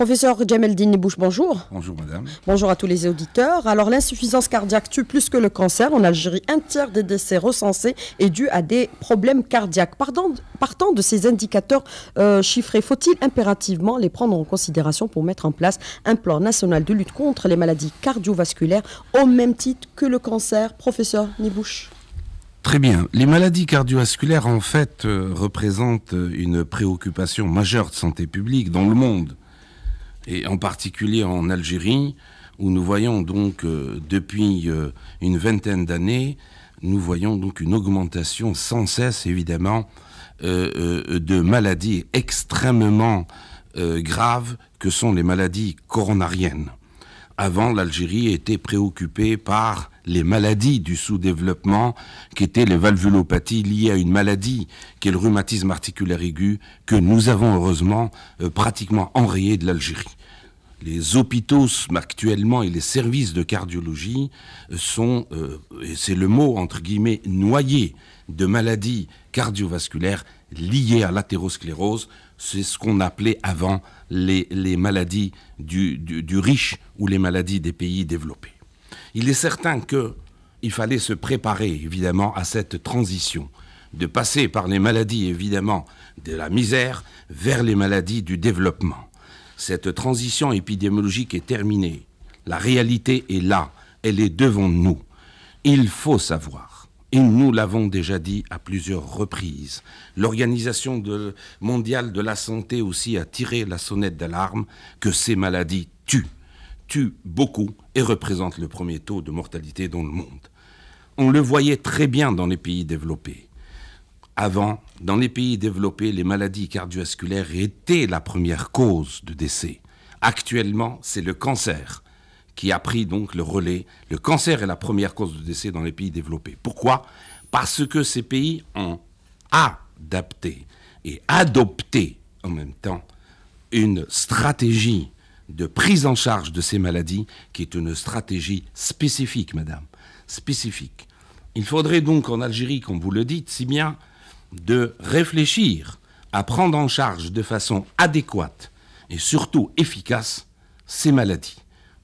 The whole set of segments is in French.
Professeur Jameldine Bouche, bonjour. Bonjour madame. Bonjour à tous les auditeurs. Alors l'insuffisance cardiaque tue plus que le cancer. En Algérie, un tiers des décès recensés est dû à des problèmes cardiaques. partant de ces indicateurs euh, chiffrés, faut-il impérativement les prendre en considération pour mettre en place un plan national de lutte contre les maladies cardiovasculaires au même titre que le cancer Professeur Nibouche. Très bien. Les maladies cardiovasculaires, en fait, euh, représentent une préoccupation majeure de santé publique dans le monde et en particulier en Algérie, où nous voyons donc euh, depuis euh, une vingtaine d'années, nous voyons donc une augmentation sans cesse évidemment euh, de maladies extrêmement graves que sont les maladies coronariennes avant, l'Algérie était préoccupée par les maladies du sous-développement, qui étaient les valvulopathies liées à une maladie, qui est le rhumatisme articulaire aigu, que nous avons heureusement euh, pratiquement enrayé de l'Algérie. Les hôpitaux actuellement et les services de cardiologie euh, sont, euh, et c'est le mot entre guillemets, noyés de maladies cardiovasculaires liées à l'athérosclérose, c'est ce qu'on appelait avant les, maladies du, du, riche ou les maladies des pays développés. Il est certain qu'il fallait se préparer évidemment à cette transition, de passer par les maladies évidemment de la misère vers les maladies du développement. Cette transition épidémiologique est terminée. La réalité est là, elle est devant nous. Il faut savoir et nous l'avons déjà dit à plusieurs reprises. L'Organisation mondiale de la santé aussi a tiré la sonnette d'alarme que ces maladies tuent, tuent beaucoup et représentent le premier taux de mortalité dans le monde. On le voyait très bien dans les pays développés. Avant, dans les pays développés, les maladies cardiovasculaires étaient la première cause de décès. Actuellement, c'est le cancer qui a pris donc le relais. Le cancer est la première cause de décès dans les pays développés. Pourquoi Parce que ces pays ont adapté et adopté en même temps une stratégie de prise en charge de ces maladies qui est une stratégie spécifique, madame, spécifique. Il faudrait donc en Algérie, comme vous le dites si bien, de réfléchir à prendre en charge de façon adéquate et surtout efficace ces maladies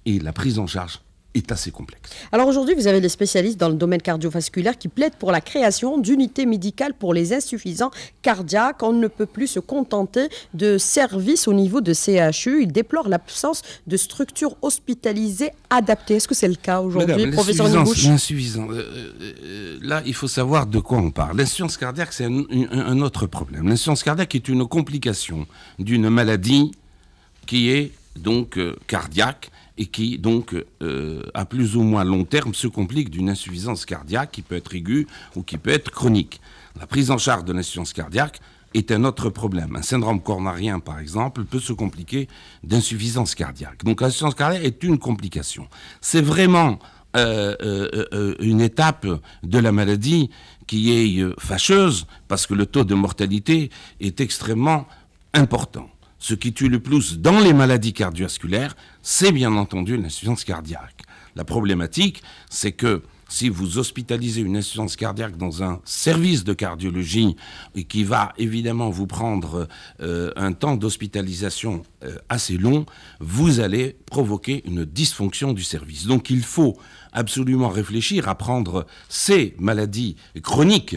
et la prise en charge est assez complexe. Alors aujourd'hui, vous avez des spécialistes dans le domaine cardiovasculaire qui plaident pour la création d'unités médicales pour les insuffisants cardiaques. On ne peut plus se contenter de services au niveau de CHU. Ils déplorent l'absence de structures hospitalisées adaptées. Est-ce que c'est le cas aujourd'hui, professeur Nibouche L'insuffisant. Euh, euh, euh, là, il faut savoir de quoi on parle. L'insuffisance cardiaque, c'est un, autre problème. L'insuffisance cardiaque est une complication d'une maladie qui est donc cardiaque et qui donc euh, à plus ou moins long terme se complique d'une insuffisance cardiaque qui peut être aiguë ou qui peut être chronique. La prise en charge de l'insuffisance cardiaque est un autre problème. Un syndrome coronarien, par exemple, peut se compliquer d'insuffisance cardiaque. Donc l'insuffisance cardiaque est une complication. C'est vraiment euh, euh, une étape de la maladie qui est fâcheuse parce que le taux de mortalité est extrêmement important ce qui tue le plus dans les maladies cardiovasculaires, c'est bien entendu l'insuffisance cardiaque. La problématique, c'est que si vous hospitalisez une insuffisance cardiaque dans un service de cardiologie et qui va évidemment vous prendre euh, un temps d'hospitalisation euh, assez long, vous allez provoquer une dysfonction du service. Donc il faut absolument réfléchir à prendre ces maladies chroniques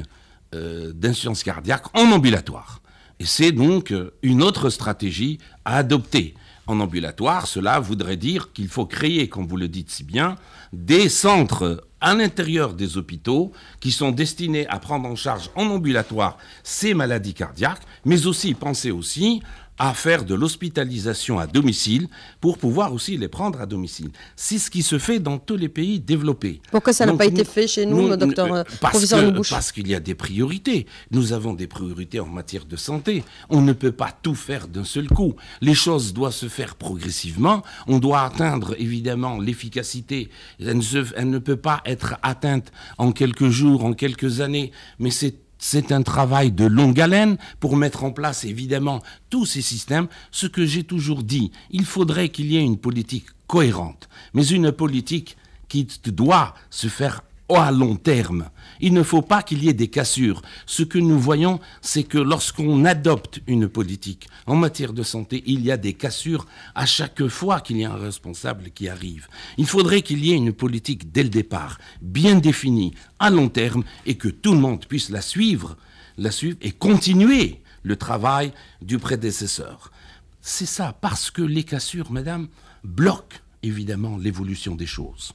euh, d'insuffisance cardiaque en ambulatoire. Et c'est donc euh, une autre stratégie à adopter. En ambulatoire, cela voudrait dire qu'il faut créer, comme vous le dites si bien, des centres à l'intérieur des hôpitaux qui sont destinés à prendre en charge en ambulatoire ces maladies cardiaques, mais aussi penser aussi à faire de l'hospitalisation à domicile pour pouvoir aussi les prendre à domicile. C'est ce qui se fait dans tous les pays développés. Pourquoi ça n'a pas été fait chez nous, le docteur euh, euh, professeur parce Parce qu'il y a des priorités. Nous avons des priorités en matière de santé. On ne peut pas tout faire d'un seul coup. Les choses doivent se faire progressivement. On doit atteindre évidemment l'efficacité. elle ne peut pas être atteinte en quelques jours, en quelques années, mais c'est c'est un travail de longue haleine pour mettre en place évidemment tous ces systèmes. Ce que j'ai toujours dit, il faudrait qu'il y ait une politique cohérente, mais une politique qui doit se faire à long terme. Il ne faut pas qu'il y ait des cassures. Ce que nous voyons, c'est que lorsqu'on adopte une politique en matière de santé, il y a des cassures à chaque fois qu'il y a un responsable qui arrive. Il faudrait qu'il y ait une politique dès le départ, bien définie, à long terme, et que tout le monde puisse la suivre, la suivre et continuer le travail du prédécesseur. C'est ça, parce que les cassures, madame, bloquent évidemment l'évolution des choses.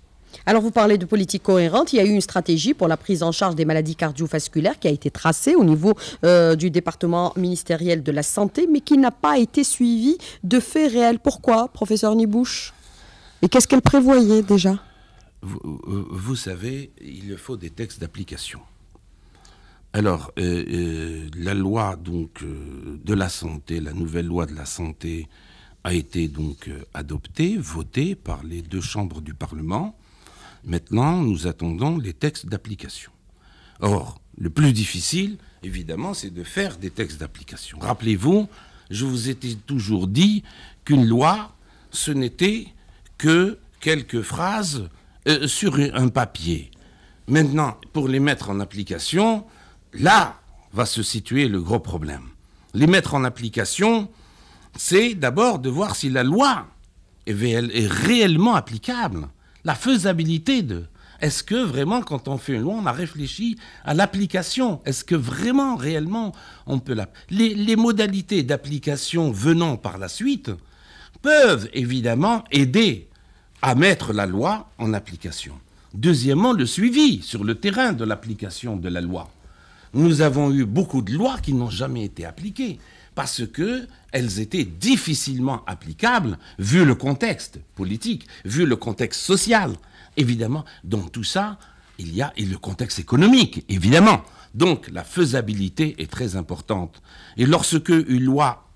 Alors, vous parlez de politique cohérente. Il y a eu une stratégie pour la prise en charge des maladies cardiovasculaires qui a été tracée au niveau euh, du département ministériel de la Santé, mais qui n'a pas été suivie de faits réels. Pourquoi, professeur Nibouche Et qu'est-ce qu'elle prévoyait déjà euh, vous, savez, il faut des textes d'application. Alors, euh, la loi donc de la santé, la nouvelle loi de la santé, a été donc adoptée, votée par les deux chambres du Parlement Maintenant, nous attendons les textes d'application. Or, le plus difficile, évidemment, c'est de faire des textes d'application. Rappelez-vous, je vous ai toujours dit qu'une loi, ce n'était que quelques phrases euh, sur un papier. Maintenant, pour les mettre en application, là va se situer le gros problème. Les mettre en application, c'est d'abord de voir si la loi est, réellement applicable la faisabilité de. Est-ce que vraiment, quand on fait une loi, on a réfléchi à l'application Est-ce que vraiment, réellement, on peut la... les modalités d'application venant par la suite peuvent évidemment aider à mettre la loi en application. Deuxièmement, le suivi sur le terrain de l'application de la loi. Nous avons eu beaucoup de lois qui n'ont jamais été appliquées parce que elles étaient difficilement applicables vu le contexte politique, vu le contexte social. Évidemment, dans tout ça, il y a le contexte économique, évidemment. Donc la faisabilité est très importante. Et lorsque une loi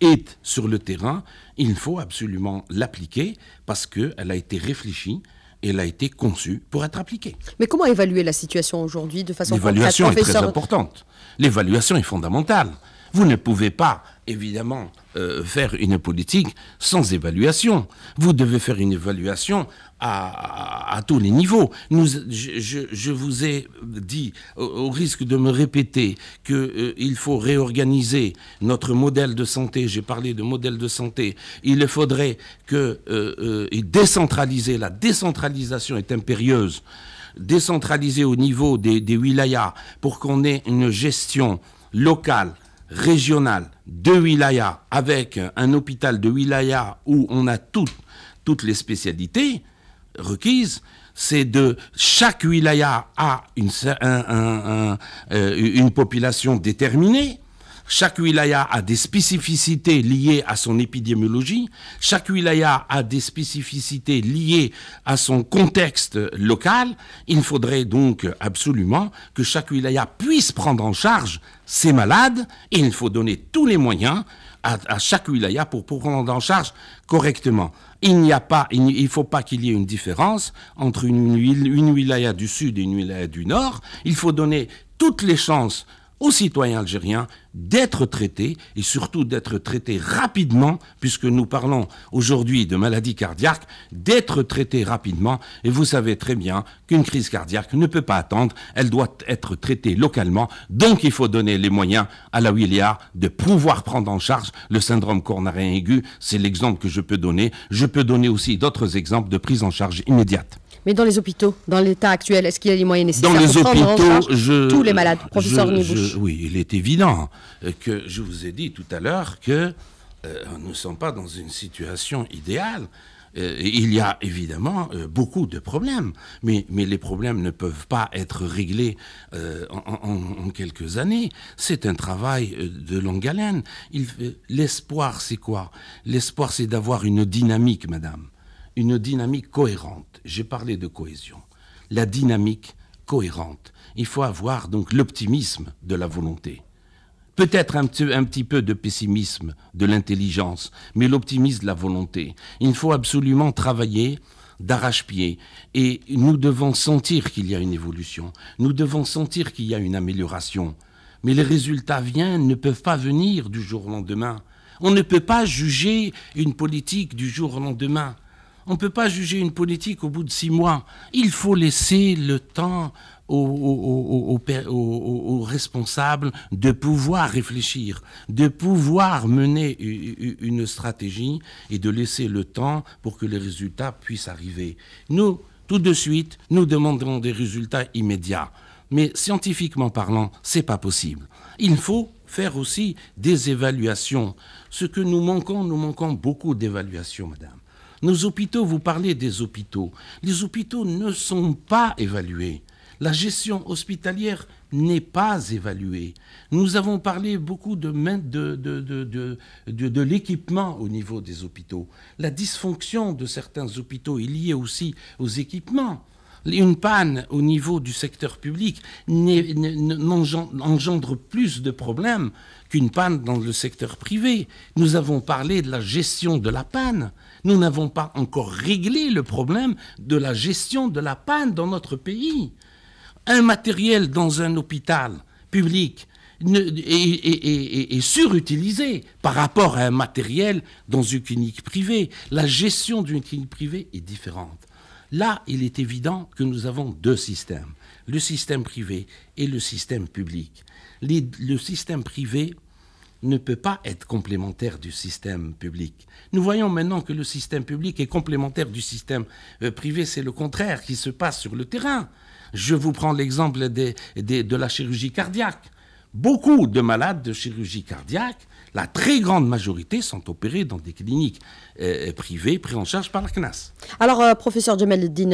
est sur le terrain, il faut absolument l'appliquer parce qu'elle a été réfléchie, et elle a été conçue pour être appliquée. Mais comment évaluer la situation aujourd'hui de façon L'évaluation est très importante. L'évaluation est fondamentale. Vous ne pouvez pas, évidemment, euh, faire une politique sans évaluation. Vous devez faire une évaluation à, tous les niveaux. je, vous ai dit, au, risque de me répéter, qu'il euh, faut réorganiser notre modèle de santé. J'ai parlé de modèle de santé. Il faudrait que euh, décentraliser. La décentralisation est impérieuse. Décentraliser au niveau des, des wilayas pour qu'on ait une gestion locale régional de Wilaya avec un hôpital de Wilaya où on a toutes, toutes les spécialités requises, c'est de chaque wilaya a une, euh, une population déterminée chaque wilaya a des spécificités liées à son épidémiologie. Chaque wilaya a des spécificités liées à son contexte local. Il faudrait donc absolument que chaque wilaya puisse prendre en charge ses malades. Et il faut donner tous les moyens à, chaque wilaya pour, prendre en charge correctement. Il n'y a pas, il ne faut pas qu'il y ait une différence entre une, une wilaya du sud et une wilaya du nord. Il faut donner toutes les chances aux citoyens algériens d'être traités et surtout d'être traités rapidement, puisque nous parlons aujourd'hui de maladies cardiaques, d'être traités rapidement. Et vous savez très bien qu'une crise cardiaque ne peut pas attendre, elle doit être traitée localement. Donc il faut donner les moyens à la Williard de pouvoir prendre en charge le syndrome coronarien aigu. C'est l'exemple que je peux donner. Je peux donner aussi d'autres exemples de prise en charge immédiate. Mais dans les hôpitaux, dans l'état actuel, est-ce qu'il y a les moyens nécessaires pour tous les malades, professeur Oui, il est évident que je vous ai dit tout à l'heure que euh, nous ne sommes pas dans une situation idéale. Euh, il y a évidemment euh, beaucoup de problèmes, mais, les problèmes ne peuvent pas être réglés en, quelques années. C'est un travail de longue haleine. L'espoir, c'est quoi L'espoir, c'est d'avoir une dynamique, madame une dynamique cohérente. J'ai parlé de cohésion. La dynamique cohérente. Il faut avoir donc l'optimisme de la volonté. Peut-être un, petit peu de pessimisme de l'intelligence, mais l'optimisme de la volonté. Il faut absolument travailler d'arrache-pied. Et nous devons sentir qu'il y a une évolution. Nous devons sentir qu'il y a une amélioration. Mais les résultats viennent, ne peuvent pas venir du jour au lendemain. On ne peut pas juger une politique du jour au lendemain. On ne peut pas juger une politique au bout de six mois. Il faut laisser le temps aux, responsables de pouvoir réfléchir, de pouvoir mener une stratégie et de laisser le temps pour que les résultats puissent arriver. Nous, tout de suite, nous demanderons des résultats immédiats. Mais scientifiquement parlant, ce n'est pas possible. Il faut faire aussi des évaluations. Ce que nous manquons, nous manquons beaucoup d'évaluations, madame. Nos hôpitaux, vous parlez des hôpitaux. Les hôpitaux ne sont pas évalués. La gestion hospitalière n'est pas évaluée. Nous avons parlé beaucoup de, de, de l'équipement au niveau des hôpitaux. La dysfonction de certains hôpitaux est liée aussi aux équipements. Une panne au niveau du secteur public engendre plus de problèmes qu'une panne dans le secteur privé. Nous avons parlé de la gestion de la panne. Nous n'avons pas encore réglé le problème de la gestion de la panne dans notre pays. Un matériel dans un hôpital public est, surutilisé par rapport à un matériel dans une clinique privée. La gestion d'une clinique privée est différente. Là, il est évident que nous avons deux systèmes, le système privé et le système public. le système privé ne peut pas être complémentaire du système public. Nous voyons maintenant que le système public est complémentaire du système euh, privé, c'est le contraire qui se passe sur le terrain. Je vous prends l'exemple de la chirurgie cardiaque. Beaucoup de malades de chirurgie cardiaque la très grande majorité sont opérées dans des cliniques euh, euh, privées prises en charge par la CNAS. Alors, euh, professeur Jamel Din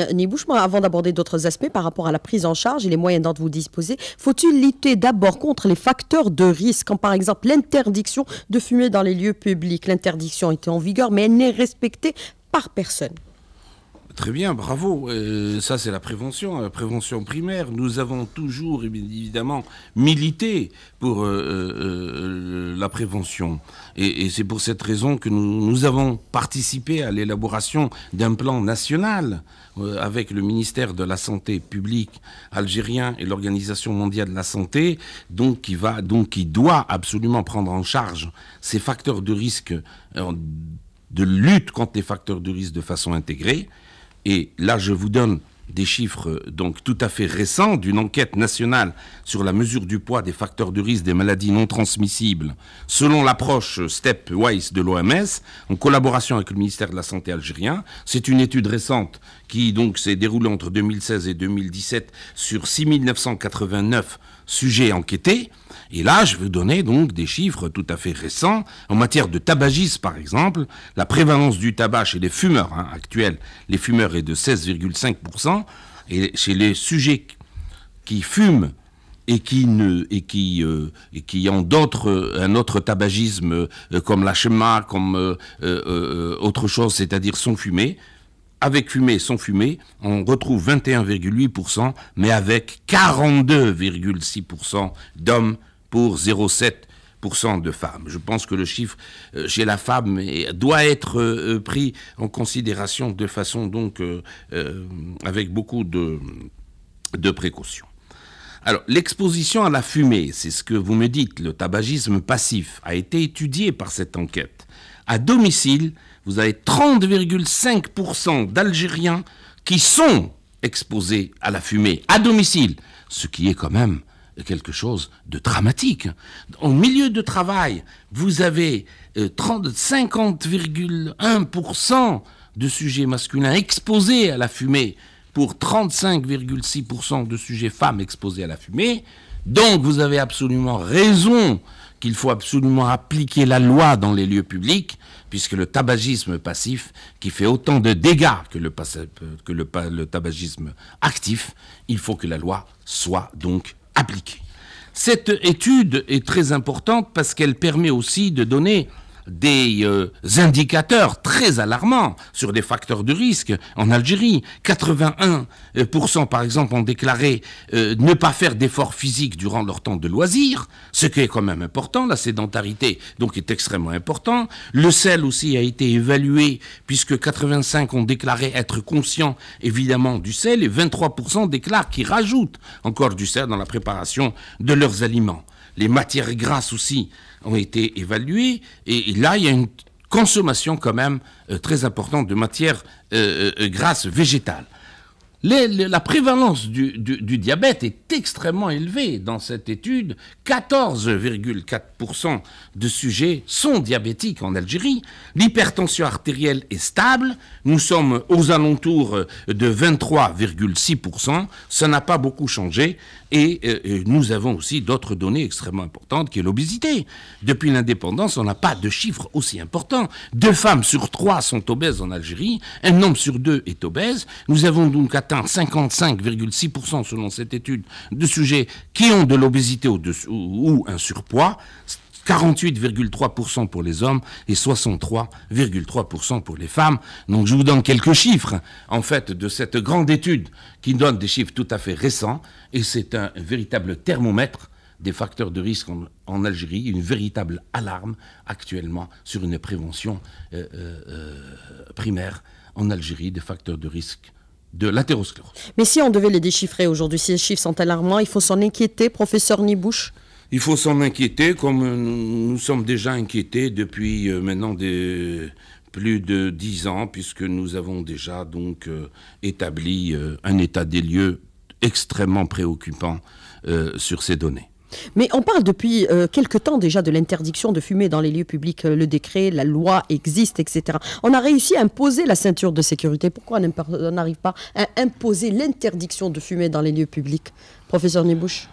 avant d'aborder d'autres aspects par rapport à la prise en charge et les moyens dont vous disposez, faut-il lutter d'abord contre les facteurs de risque, comme par exemple l'interdiction de fumer dans les lieux publics L'interdiction était en vigueur, mais elle n'est respectée par personne. Très bien, bravo. Euh, ça, c'est la prévention, la prévention primaire. Nous avons toujours, évidemment, milité pour euh, euh, la prévention. Et, c'est pour cette raison que nous, avons participé à l'élaboration d'un plan national avec le ministère de la Santé publique algérien et l'Organisation mondiale de la santé, donc qui, va, donc qui doit absolument prendre en charge ces facteurs de risque de lutte contre les facteurs de risque de façon intégrée. Et là, je vous donne des chiffres euh, donc tout à fait récents d'une enquête nationale sur la mesure du poids des facteurs de risque des maladies non transmissibles selon l'approche euh, stepwise de l'OMS en collaboration avec le ministère de la santé algérien c'est une étude récente qui donc s'est déroulée entre 2016 et 2017 sur 6989 sujet enquêté Et là, je veux donner donc des chiffres tout à fait récents. En matière de tabagisme, par exemple, la prévalence du tabac chez les fumeurs hein, actuels, les fumeurs est de 16,5%, et chez les sujets qui fument et qui, ne, et qui, euh, qui ont d'autres, un autre tabagisme euh, comme la chema, comme euh, autre chose, c'est-à-dire sont fumés, avec fumée, sans fumée, on retrouve 21,8%, mais avec 42,6% d'hommes pour 0,7% de femmes. Je pense que le chiffre euh, chez la femme doit être euh, euh, pris en considération de façon donc avec beaucoup de, de précautions. Alors, l'exposition à la fumée, c'est ce que vous me dites, le tabagisme passif, a été étudié par cette enquête. À domicile, vous avez 30,5% d'Algériens qui sont exposés à la fumée à domicile, ce qui est quand même quelque chose de dramatique. Au milieu de travail, vous avez 50,1% euh, de sujets masculins exposés à la fumée pour 35,6% de sujets femmes exposés à la fumée. Donc vous avez absolument raison il faut absolument appliquer la loi dans les lieux publics, puisque le tabagisme passif, qui fait autant de dégâts que le tabagisme actif, il faut que la loi soit donc appliquée. Cette étude est très importante parce qu'elle permet aussi de donner des euh, indicateurs très alarmants sur des facteurs de risque en Algérie. 81% euh, par exemple ont déclaré euh, ne pas faire d'efforts physiques durant leur temps de loisir, ce qui est quand même important. La sédentarité donc est extrêmement importante. Le sel aussi a été évalué puisque 85 ont déclaré être conscients évidemment du sel et 23% déclarent qu'ils rajoutent encore du sel dans la préparation de leurs aliments. Les matières grasses aussi ont été évalués, et, là, il y a une consommation quand même euh, très importante de matières euh, euh, euh grasses végétales. la prévalence du, du, diabète est extrêmement élevée dans cette étude. 14,4% de sujets sont diabétiques en Algérie. L'hypertension artérielle est stable. Nous sommes aux alentours de 23,6%. Ça n'a pas beaucoup changé euh, et nous avons aussi d'autres données extrêmement importantes qui est l'obésité. Depuis l'indépendance, on n'a pas de chiffres aussi importants. Deux femmes sur trois sont obèses en Algérie, un homme sur deux est obèse. Nous avons donc atteint 55,6% selon cette étude de sujets qui ont de l'obésité ou, ou, un surpoids, 48,3% pour les hommes et 63,3% pour les femmes. Donc je vous donne quelques chiffres, en fait, de cette grande étude qui donne des chiffres tout à fait récents, et c'est un véritable thermomètre des facteurs de risque en, Algérie, une véritable alarme actuellement sur une prévention euh, euh, euh, primaire en Algérie des facteurs de risque de l'athérosclérose. Mais si on devait les déchiffrer aujourd'hui, si chiffres sont alarmants, il faut s'en inquiéter, professeur Nibouche il faut s'en inquiéter, comme nous, sommes déjà inquiétés depuis euh, maintenant plus de dix ans, puisque nous avons déjà donc euh, établi euh, un état des lieux extrêmement préoccupant sur ces données. Mais on parle depuis quelques quelque temps déjà de l'interdiction de fumer dans les lieux publics. Le décret, la loi existe, etc. On a réussi à imposer la ceinture de sécurité. Pourquoi on n'arrive pas à imposer l'interdiction de fumer dans les lieux publics Professeur Nibouche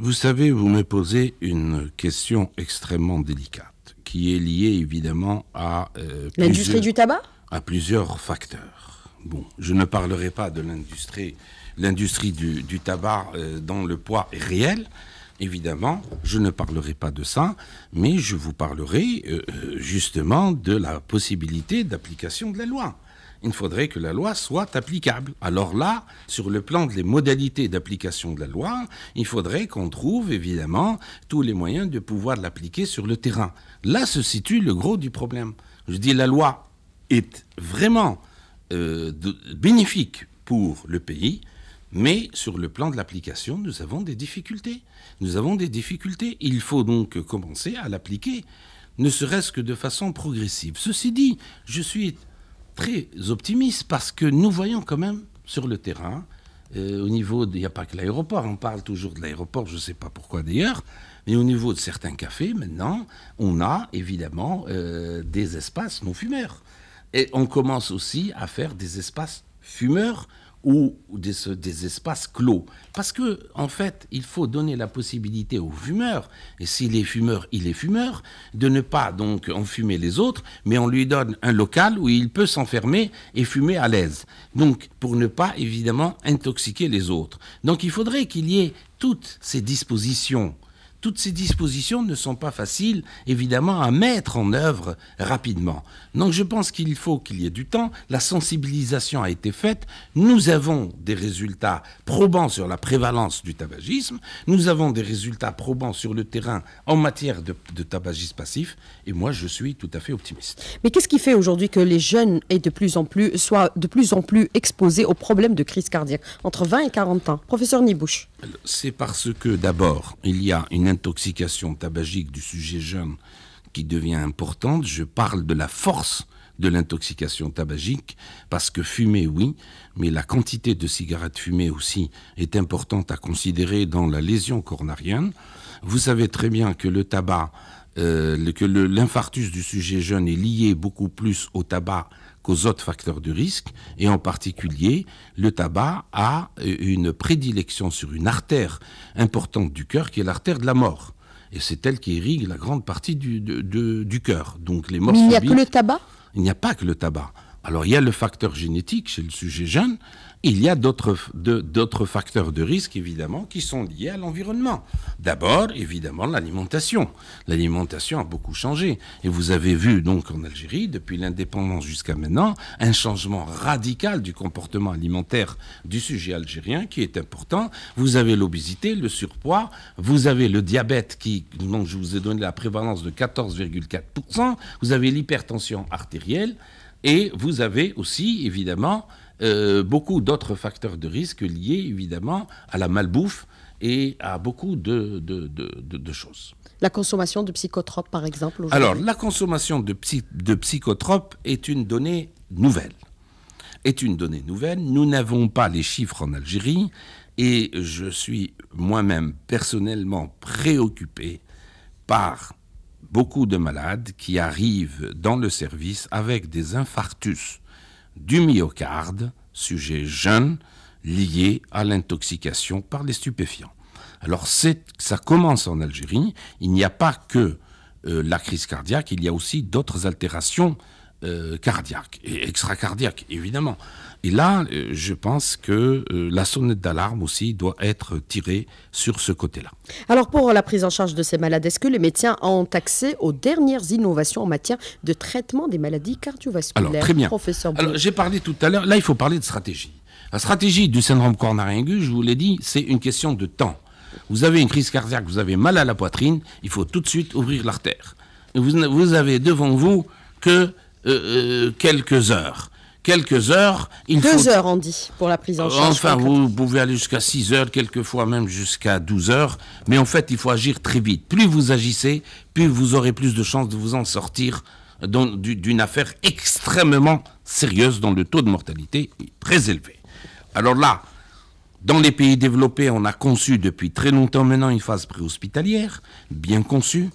vous savez, vous me posez une question extrêmement délicate, qui est liée évidemment à... Euh, l'industrie du tabac À plusieurs facteurs. Bon, je ne parlerai pas de l'industrie, l'industrie du, tabac euh, dont le poids est réel. Évidemment, je ne parlerai pas de ça, mais je vous parlerai euh, justement de la possibilité d'application de la loi il faudrait que la loi soit applicable. Alors là, sur le plan des modalités d'application de la loi, il faudrait qu'on trouve évidemment tous les moyens de pouvoir l'appliquer sur le terrain. Là se situe le gros du problème. Je dis la loi est vraiment euh, bénéfique pour le pays, mais sur le plan de l'application, nous avons des difficultés. Nous avons des difficultés. Il faut donc commencer à l'appliquer, ne serait-ce que de façon progressive. Ceci dit, je suis très optimiste parce que nous voyons quand même sur le terrain, euh, au niveau, il n'y a pas que l'aéroport, on parle toujours de l'aéroport, je ne sais pas pourquoi d'ailleurs, mais au niveau de certains cafés maintenant, on a évidemment euh, des espaces non fumeurs. Et on commence aussi à faire des espaces fumeurs ou des, espaces clos. Parce que, en fait, il faut donner la possibilité aux fumeurs, et s'il est fumeur, il est fumeur, de ne pas donc enfumer les autres, mais on lui donne un local où il peut s'enfermer et fumer à l'aise. Donc, pour ne pas, évidemment, intoxiquer les autres. Donc, il faudrait qu'il y ait toutes ces dispositions toutes ces dispositions ne sont pas faciles, évidemment, à mettre en œuvre rapidement. Donc je pense qu'il faut qu'il y ait du temps. La sensibilisation a été faite. Nous avons des résultats probants sur la prévalence du tabagisme. Nous avons des résultats probants sur le terrain en matière de, tabagisme passif. Et moi, je suis tout à fait optimiste. Mais qu'est-ce qui fait aujourd'hui que les jeunes aient de plus en plus, soient de plus en plus exposés aux problèmes de crise cardiaque entre 20 et 40 ans Professeur Nibouche. C'est parce que d'abord, il y a une intoxication tabagique du sujet jeune qui devient importante. Je parle de la force de l'intoxication tabagique, parce que fumer, oui, mais la quantité de cigarettes fumées aussi est importante à considérer dans la lésion coronarienne. Vous savez très bien que le tabac, euh, que l'infarctus du sujet jeune est lié beaucoup plus au tabac aux autres facteurs de risque, et en particulier le tabac a euh, une prédilection sur une artère importante du cœur qui est l'artère de la mort. Et c'est elle qui irrigue la grande partie du, du cœur. Donc les morts Mais il n'y a que le tabac Il n'y a pas que le tabac. Alors il y a le facteur génétique chez le sujet jeune, il y a d'autres facteurs de risque, évidemment, qui sont liés à l'environnement. D'abord, évidemment, l'alimentation. L'alimentation a beaucoup changé. Et vous avez vu, donc, en Algérie, depuis l'indépendance jusqu'à maintenant, un changement radical du comportement alimentaire du sujet algérien qui est important. Vous avez l'obésité, le surpoids, vous avez le diabète qui, dont je vous ai donné la prévalence de 14,4%, vous avez l'hypertension artérielle et vous avez aussi, évidemment, euh, beaucoup d'autres facteurs de risque liés évidemment à la malbouffe et à beaucoup de, choses. La consommation de psychotropes, par exemple Alors, la consommation de, de psychotropes est une donnée nouvelle. Est une donnée nouvelle. Nous n'avons pas les chiffres en Algérie et je suis moi-même personnellement préoccupé par beaucoup de malades qui arrivent dans le service avec des infarctus du myocarde, sujet jeune, lié à l'intoxication par les stupéfiants. Alors ça commence en Algérie, il n'y a pas que euh, la crise cardiaque, il y a aussi d'autres altérations euh, cardiaques et extracardiaques, évidemment. Et là, euh, je pense que euh, la sonnette d'alarme aussi doit être tirée sur ce côté-là. Alors pour la prise en charge de ces malades, est-ce que les médecins ont accès aux dernières innovations en matière de traitement des maladies cardiovasculaires Alors très bien. Alors j'ai parlé tout à l'heure, là il faut parler de stratégie. La stratégie du syndrome coronarien je vous l'ai dit, c'est une question de temps. Vous avez une crise cardiaque, vous avez mal à la poitrine, il faut tout de suite ouvrir l'artère. Vous, vous avez devant vous que euh, quelques heures quelques heures. Deux heures, on dit, pour la prise en charge. Enfin, vous pouvez aller jusqu'à 6 heures, quelquefois même jusqu'à 12 heures. Mais en fait, il faut agir très vite. Plus vous agissez, plus vous aurez plus de chances de vous en sortir d'une affaire extrêmement sérieuse dont le taux de mortalité est très élevé. Alors là, dans les pays développés, on a conçu depuis très longtemps maintenant une phase préhospitalière, bien conçue,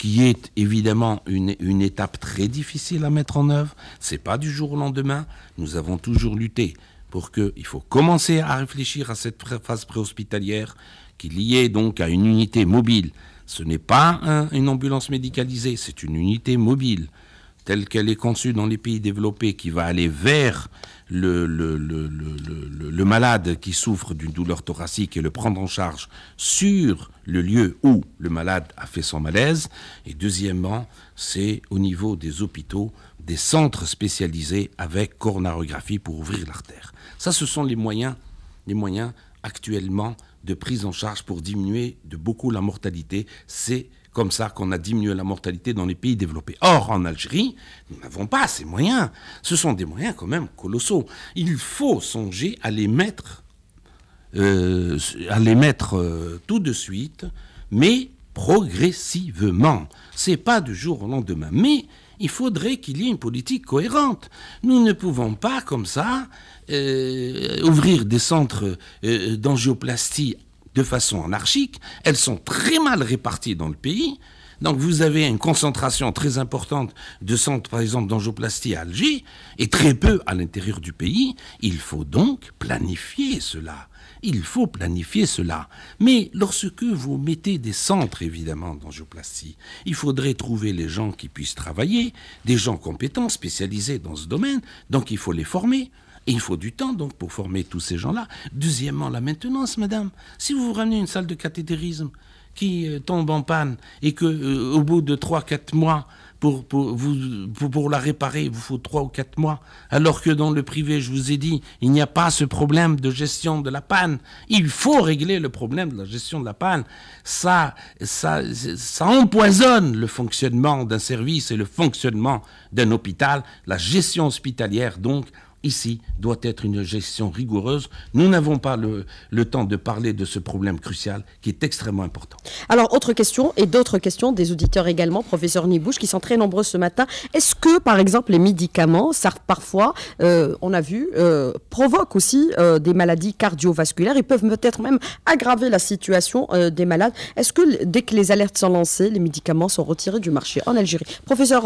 qui est évidemment une, étape très difficile à mettre en œuvre. n'est pas du jour au lendemain. Nous avons toujours lutté pour qu'il faut commencer à réfléchir à cette phase préhospitalière qui est liée donc à une unité mobile. Ce n'est pas une ambulance médicalisée, c'est une unité mobile telle qu'elle est conçue dans les pays développés, qui va aller vers le, malade qui souffre d'une douleur thoracique et le prendre en charge sur le lieu où le malade a fait son malaise. Et deuxièmement, c'est au niveau des hôpitaux, des centres spécialisés avec coronarographie pour ouvrir l'artère. Ça, ce sont les moyens, les moyens actuellement de prise en charge pour diminuer de beaucoup la mortalité. C'est comme ça qu'on a diminué la mortalité dans les pays développés. Or, en Algérie, nous n'avons pas ces moyens. Ce sont des moyens quand même colossaux. Il faut songer à les mettre, euh, à les mettre euh, tout de suite, mais progressivement. C'est pas du jour au lendemain. Mais il faudrait qu'il y ait une politique cohérente. Nous ne pouvons pas, comme ça, euh, ouvrir des centres d'angioplastie de façon anarchique, elles sont très mal réparties dans le pays. Donc vous avez une concentration très importante de centres, par exemple, d'angioplastie à Alger, et très peu à l'intérieur du pays. Il faut donc planifier cela. Il faut planifier cela. Mais lorsque vous mettez des centres, évidemment, d'angioplastie, il faudrait trouver les gens qui puissent travailler, des gens compétents, spécialisés dans ce domaine, donc il faut les former il faut du temps donc pour former tous ces gens-là. Deuxièmement, la maintenance, madame. Si vous ramenez une salle de cathétérisme qui euh, tombe en panne et que euh, au bout de 3-4 mois, pour, vous, la réparer, il vous faut 3 ou 4 mois, alors que dans le privé, je vous ai dit, il n'y a pas ce problème de gestion de la panne. Il faut régler le problème de la gestion de la panne. Ça, ça, ça empoisonne le fonctionnement d'un service et le fonctionnement d'un hôpital, la gestion hospitalière, donc, ici doit être une gestion rigoureuse. Nous n'avons pas le, temps de parler de ce problème crucial qui est extrêmement important. Alors, autre question et d'autres questions des auditeurs également, professeur Nibouche, qui sont très nombreux ce matin. Est-ce que, par exemple, les médicaments, ça, parfois, euh, on a vu, euh, provoquent aussi euh, des maladies cardiovasculaires et peuvent peut-être même aggraver la situation des malades. Est-ce que, dès que les alertes sont lancées, les médicaments sont retirés du marché en Algérie Professeur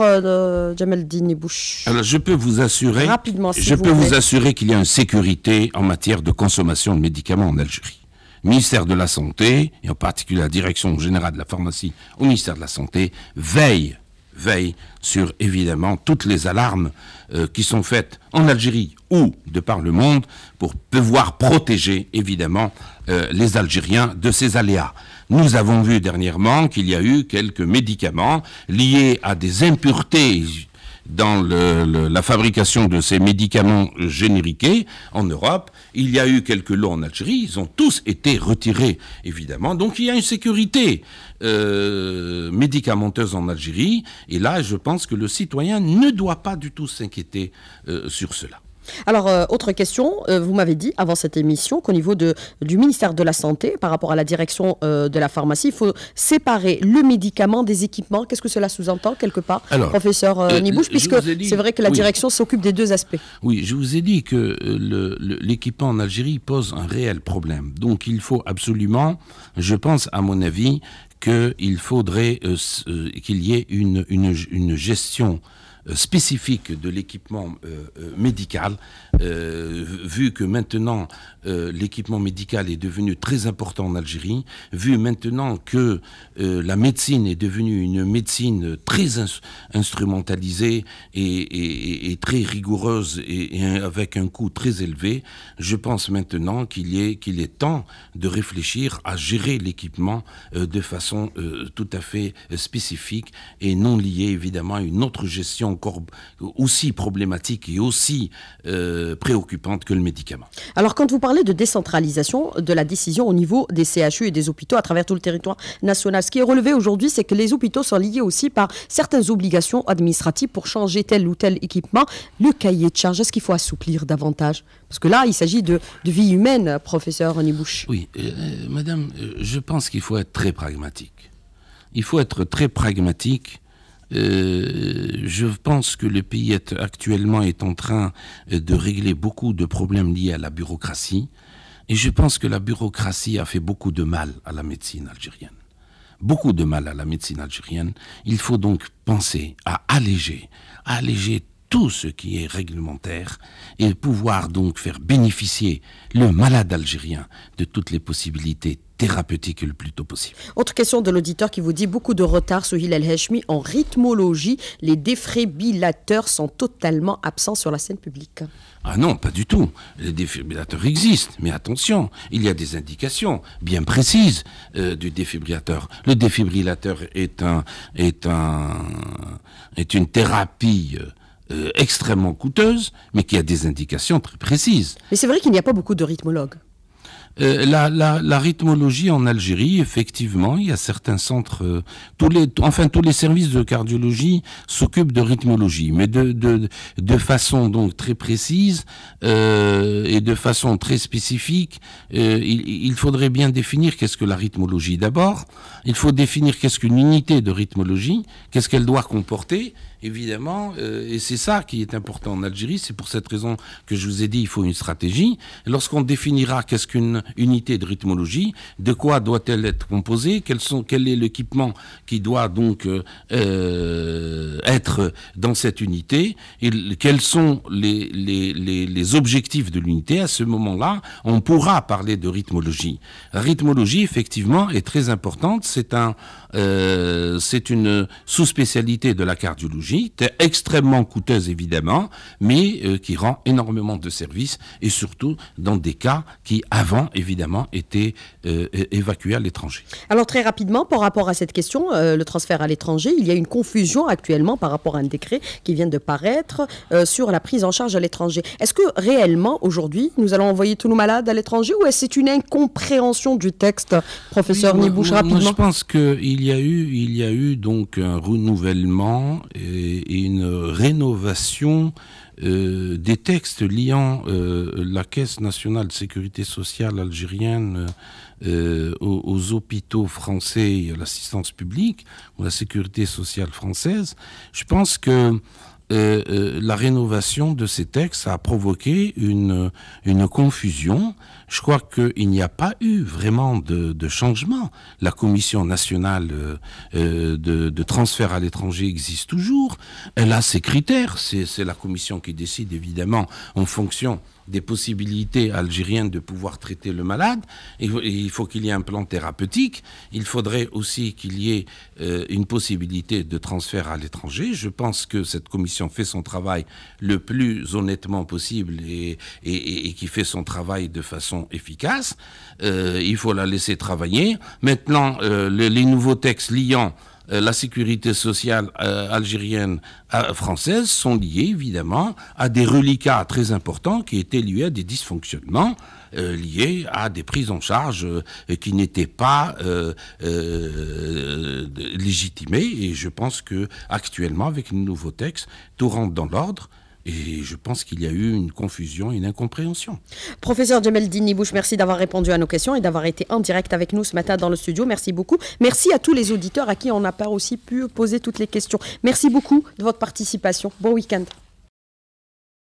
Jamel Nibouche Alors, je peux vous assurer. Rapidement, si peux vous assurer qu'il y a une sécurité en matière de consommation de médicaments en Algérie. Le Ministère de la Santé, et en particulier la Direction Générale de la Pharmacie au ministère de la Santé, veille, veille sur évidemment toutes les alarmes euh, qui sont faites en Algérie ou de par le monde pour pouvoir protéger évidemment euh, les Algériens de ces aléas. Nous avons vu dernièrement qu'il y a eu quelques médicaments liés à des impuretés dans la fabrication de ces médicaments génériqués en Europe. Il y a eu quelques lots en Algérie, ils ont tous été retirés, évidemment. Donc il y a une sécurité euh, médicamenteuse en Algérie, et là je pense que le citoyen ne doit pas du tout s'inquiéter euh, sur cela. Alors, euh, autre question, euh, vous m'avez dit avant cette émission qu'au niveau de, du ministère de la Santé, par rapport à la direction euh, de la pharmacie, il faut séparer le médicament des équipements. Qu'est-ce que cela sous-entend quelque part, professeur Nibouche, puisque c'est vrai que la direction s'occupe des deux aspects Oui, je vous ai dit que l'équipement en Algérie pose un réel problème. Donc, il faut absolument, je pense à mon avis, qu'il faudrait qu'il y ait une gestion spécifique de l'équipement euh, euh, médical, euh, vu que maintenant euh, l'équipement médical est devenu très important en Algérie, vu maintenant que euh, la médecine est devenue une médecine très instrumentalisée et, très rigoureuse et, avec un coût très élevé, je pense maintenant qu'il est, qu'il est temps de réfléchir à gérer l'équipement de façon tout à fait spécifique et non liée évidemment à une autre gestion aussi problématique et aussi... Euh, préoccupante que le médicament. Alors quand vous parlez de décentralisation de la décision au niveau des CHU et des hôpitaux à travers tout le territoire national, ce qui est relevé aujourd'hui, c'est que les hôpitaux sont liés aussi par certaines obligations administratives pour changer tel ou tel équipement. Le cahier de charge, est-ce qu'il faut assouplir davantage Parce que là, il s'agit de, de, vie humaine, professeur Nibouche. Oui, euh, euh, madame, je pense qu'il faut être très pragmatique. Il faut être très pragmatique euh, je pense que le pays actuellement est en train euh, de régler beaucoup de problèmes liés à la bureaucratie. Et je pense que la bureaucratie a fait beaucoup de mal à la médecine algérienne. Beaucoup de mal à la médecine algérienne. Il faut donc penser à alléger, à alléger tout ce qui est réglementaire et pouvoir donc faire bénéficier le malade algérien de toutes les possibilités thérapeutiques le plus tôt possible. Autre question de l'auditeur qui vous dit beaucoup de retard sur Hilal Hashmi en rythmologie. Les défibrillateurs sont totalement absents sur la scène publique. Ah non, pas du tout. Les défibrillateurs existent, mais attention, il y a des indications bien précises euh, du défibrillateur. Le défibrillateur est un est un est une thérapie. Euh, euh, extrêmement coûteuse, mais qui a des indications très précises. Mais c'est vrai qu'il n'y a pas beaucoup de rythmologues. Euh, la, rythmologie en Algérie, effectivement, il y a certains centres, euh, enfin tous les services de cardiologie s'occupent de rythmologie, mais de, façon donc très précise et de façon très spécifique. il, faudrait bien définir qu'est-ce que la rythmologie. D'abord, il faut définir qu'est-ce qu'une unité de rythmologie, qu'est-ce qu'elle doit comporter évidemment, euh, et c'est ça qui est important en Algérie, c'est pour cette raison que je vous ai dit, il faut une stratégie. Lorsqu'on définira qu'est-ce qu'une unité de rythmologie, de quoi doit-elle être composée, quels sont, quel est l'équipement qui doit donc euh, euh, être dans cette unité, et quels sont les, les, les, objectifs de l'unité, à ce moment-là, on pourra parler de rythmologie. rythmologie, effectivement, est très importante, c'est un... Euh, c'est une sous-spécialité de la cardiologie, extrêmement coûteuse évidemment, mais euh, qui rend énormément de services et surtout dans des cas qui avant évidemment étaient euh, évacués à l'étranger. Alors très rapidement, par rapport à cette question, le transfert à l'étranger, il y a une confusion actuellement par rapport à un décret qui vient de paraître sur la prise en charge à l'étranger. Est-ce que réellement aujourd'hui nous allons envoyer tous nos malades à l'étranger ou est-ce c'est une incompréhension du texte, professeur Nibouche, rapidement je pense qu'il il y a eu donc un renouvellement et, une rénovation euh, des textes liant euh, la Caisse nationale de sécurité sociale algérienne euh, aux, hôpitaux français et à l'assistance publique ou à la sécurité sociale française. Je pense que la rénovation de ces textes a provoqué une confusion je crois qu'il n'y a pas eu vraiment de, changement. La Commission nationale euh, euh, de, de, transfert à l'étranger existe toujours. Elle a ses critères. C'est la Commission qui décide évidemment en fonction des possibilités algériennes de pouvoir traiter le malade. Il faut, qu'il y ait un plan thérapeutique. Il faudrait aussi qu'il y ait euh, une possibilité de transfert à l'étranger. Je pense que cette commission fait son travail le plus honnêtement possible et, et, qui fait son travail de façon efficace. Euh, il faut la laisser travailler. Maintenant, euh, les nouveaux textes liant. Euh, la sécurité sociale euh, algérienne euh, française sont liées évidemment à des reliquats très importants qui étaient liés à des dysfonctionnements liés à des prises en charge qui n'étaient pas légitimées. Et je pense que actuellement, avec le nouveau texte, tout rentre dans l'ordre. Et je pense qu'il y a eu une confusion, une incompréhension. Professeur dini Bouche, merci d'avoir répondu à nos questions et d'avoir été en direct avec nous ce matin dans le studio. Merci beaucoup. Merci à tous les auditeurs à qui on n'a pas aussi pu poser toutes les questions. Merci beaucoup de votre participation. Bon week-end.